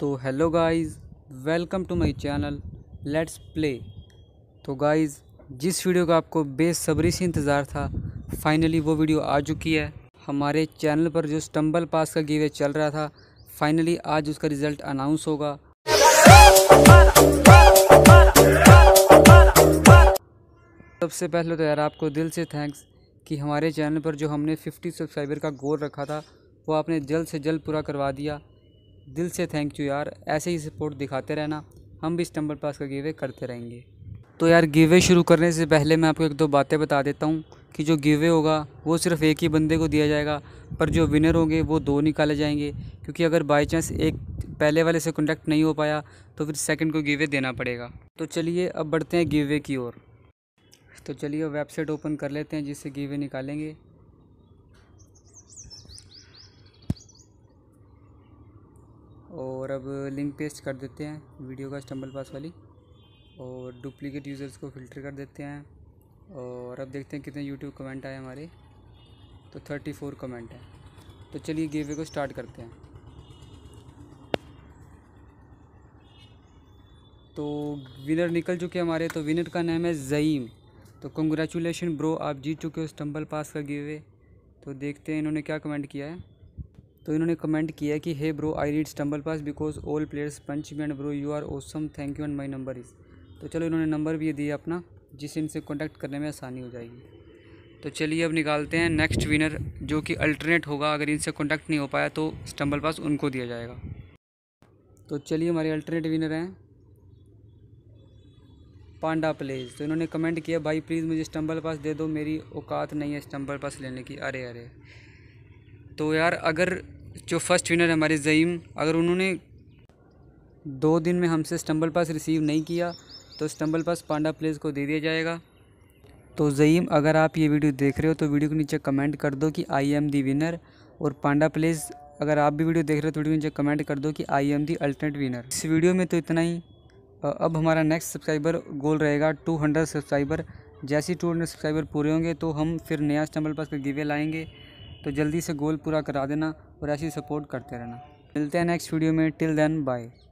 तो hello guys welcome to my channel let's play तो guys जिस वीडियो का आपको बेसब्री से इंतज़ार था फाइनली वो वीडियो आ चुकी है हमारे चैनल पर जो स्टम्बल पास का गिवे चल रहा था फाइनली आज उसका रिज़ल्ट अनाउंस होगा सबसे पहले तो यार आपको दिल से थैंक्स कि हमारे चैनल पर जो हमने 50 सब्सक्राइबर का गोल रखा था वो आपने जल्द से जल्द पूरा करवा दिया दिल से थैंक यू यार ऐसे ही सपोर्ट दिखाते रहना हम भी स्टम्बल पास का गिवे करते रहेंगे तो यार गिवे शुरू करने से पहले मैं आपको एक दो बातें बता देता हूँ कि जो गिवे होगा वो सिर्फ एक ही बंदे को दिया जाएगा पर जो विनर होंगे वो दो निकाले जाएंगे क्योंकि अगर बाई चांस एक पहले वाले से कॉन्टैक्ट नहीं हो पाया तो फिर सेकंड को गिवे देना पड़ेगा तो चलिए अब बढ़ते हैं गिवे की ओर तो चलिए वेबसाइट ओपन कर लेते हैं जिससे गिवे निकालेंगे और अब लिंक पेस्ट कर देते हैं वीडियो का स्टम्बल पास वाली और डुप्लीकेट यूज़र्स को फ़िल्टर कर देते हैं और अब देखते हैं कितने यूट्यूब कमेंट आए हमारे तो थर्टी फोर कमेंट हैं तो चलिए गेवे को स्टार्ट करते हैं तो विनर निकल चुके हमारे तो विनर का नाम है ज़ईम तो कंग्रेचुलेशन ब्रो आप जीत चुके हो स्टम्बल पास का गेवे तो देखते हैं इन्होंने क्या कमेंट किया है तो इन्होंने कमेंट किया कि hey bro I read stumble pass because all players punch me and bro you are awesome thank you and my number is तो चलो इन्होंने नंबर भी दिया अपना जिससे इनसे कॉन्टैक्ट करने में आसानी हो जाएगी तो चलिए अब निकालते हैं नेक्स्ट विनर जो कि अल्टरनेट होगा अगर इनसे कॉन्टैक्ट नहीं हो पाया तो स्टम्बल पास उनको दिया जाएगा तो चलिए हमारे अल्टरनेट विनर हैं पांडा प्लेज तो इन्होंने कमेंट किया भाई प्लीज़ मुझे स्टम्बल पास दे दो मेरी औकात नहीं है स्टम्बल पास लेने की अरे अरे तो यार अगर जो फ़र्स्ट विनर हमारे ज़ईम अगर उन्होंने दो दिन में हमसे स्टम्बल पास रिसीव नहीं किया तो स्टम्बल पास पांडा प्लेस को दे दिया जाएगा तो ज़ईम अगर आप ये वीडियो देख रहे हो तो वीडियो के नीचे कमेंट कर दो कि आई एम दी विनर और पांडा प्लेस अगर आप भी वीडियो देख रहे हो तो वीडियो के नीचे कमेंट कर दो कि I am the alternate winner इस वीडियो में तो इतना ही अब हमारा नेक्स्ट सब्सक्राइबर गोल रहेगा टू हंड्रेड सब्सक्राइबर जैसे टू हंड्रेड सब्सक्राइबर पूरे होंगे तो हम फिर नया स्टम्बल पास का गिवे लाएँगे तो जल्दी से गोल पूरा करा देना और ऐसी सपोर्ट करते रहना मिलते हैं नेक्स्ट वीडियो में टिल देन बाय